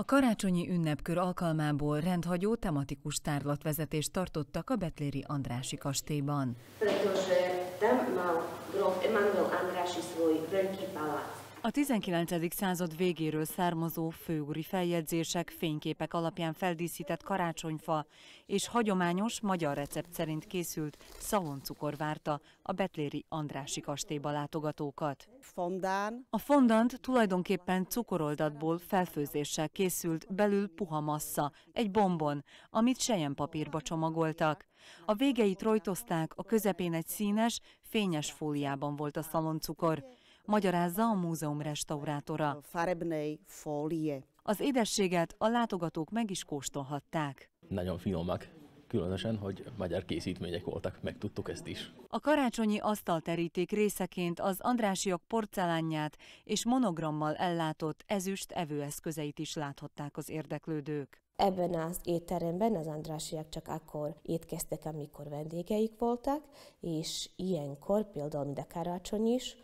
A karácsonyi ünnepkör alkalmából rendhagyó tematikus tárlatvezetést tartottak a Betléri Andrási kastélyban. Pretože tam mal grof Emanuel Andrási svoj veľký palác. A 19. század végéről származó főúri feljegyzések, fényképek alapján feldíszített karácsonyfa és hagyományos magyar recept szerint készült szaloncukor várta a betléri Andrási kastélyba látogatókat. Fondán. A fondant tulajdonképpen cukoroldatból felfőzéssel készült, belül puha massza, egy bombon, amit papírba csomagoltak. A végeit rojtozták, a közepén egy színes, fényes fóliában volt a szaloncukor magyarázza a múzeum restaurátora. Az édességet a látogatók meg is kóstolhatták. Nagyon finomak, különösen, hogy magyar készítmények voltak, megtudtuk ezt is. A karácsonyi asztalteríték részeként az Andrásiak porcelánját és monogrammal ellátott ezüst evőeszközeit is láthatták az érdeklődők. Ebben az étteremben az andrásiak csak akkor étkeztek, amikor vendégeik voltak, és ilyenkor, például mint a karácsony is,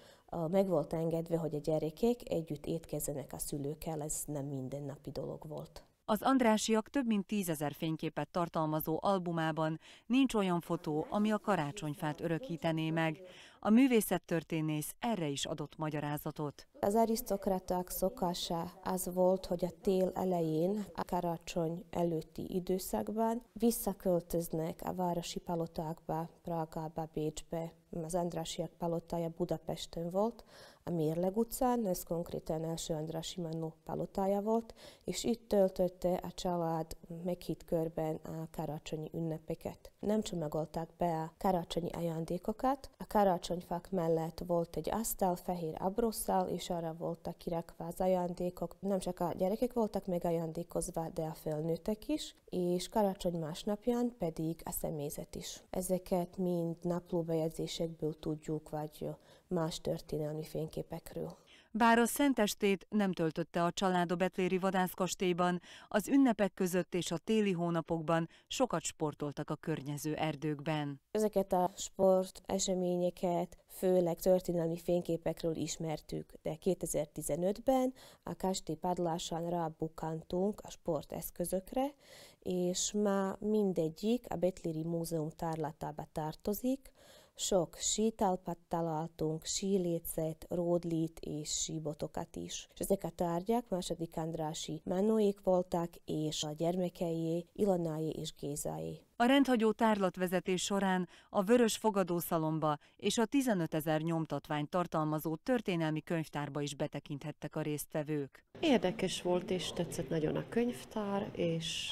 meg volt engedve, hogy a gyerekek együtt étkezzenek a szülőkkel, ez nem mindennapi dolog volt. Az Andrásiak több mint tízezer fényképet tartalmazó albumában nincs olyan fotó, ami a karácsonyfát örökítené meg. A művészettörténész erre is adott magyarázatot. Az arisztokraták szokása az volt, hogy a tél elején, a karácsony előtti időszakban visszaköltöznek a városi palotákba, Prágába, Bécsbe. Az Andrásiak palotája Budapesten volt, a Mérleg utcán, ez konkrétan első Andrási Mannó palotája volt, és itt töltötte a család meghitt körben a karácsonyi ünnepeket. Nem csomagolták be a karácsonyi ajándékokat, a karácsony karácsonyfák mellett volt egy asztal fehér abrosszal, és arra voltak kirakva az ajándékok. Nem csak a gyerekek voltak megajándékozva, de a felnőttek is, és karácsony másnapján pedig a személyzet is. Ezeket mind naplóbejegyzésekből tudjuk, vagy más történelmi fényképekről. Bár a szentestét nem töltötte a család a betléri vadászkastélyban, az ünnepek között és a téli hónapokban sokat sportoltak a környező erdőkben. Ezeket a sport eseményeket főleg történelmi fényképekről ismertük, de 2015-ben a kastély padlásán rábukkantunk a sporteszközökre, és már mindegyik a Betléri Múzeum tárlatába tartozik, sok sítalpat találtunk, sílécet, ródlit és síbotokat is. És ezek a tárgyak második Andrási menőik voltak, és a gyermekeié, Ilonáé és Gézáé. A rendhagyó tárlatvezetés során a Vörös Fogadószalomba és a 15 ezer nyomtatvány tartalmazó történelmi könyvtárba is betekinthettek a résztvevők. Érdekes volt, és tetszett nagyon a könyvtár, és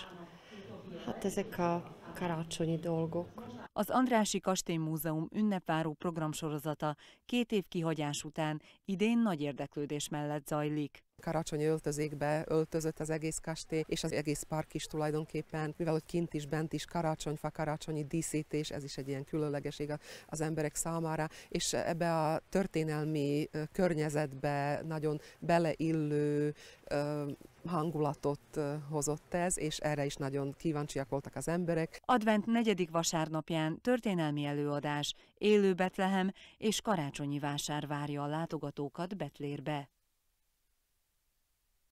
hát ezek a karácsonyi dolgok, az Andrási Kastély Múzeum ünnepváró programsorozata két év kihagyás után idén nagy érdeklődés mellett zajlik. Karácsonyi öltözékbe öltözött az egész kastély, és az egész park is tulajdonképpen, mivel hogy kint is, bent is karácsonyfa, karácsonyi díszítés, ez is egy ilyen különlegeség az emberek számára, és ebbe a történelmi környezetbe nagyon beleillő hangulatot hozott ez, és erre is nagyon kíváncsiak voltak az emberek. Advent negyedik vasárnapján történelmi előadás, élő Betlehem és karácsonyi vásár várja a látogatókat Betlérbe.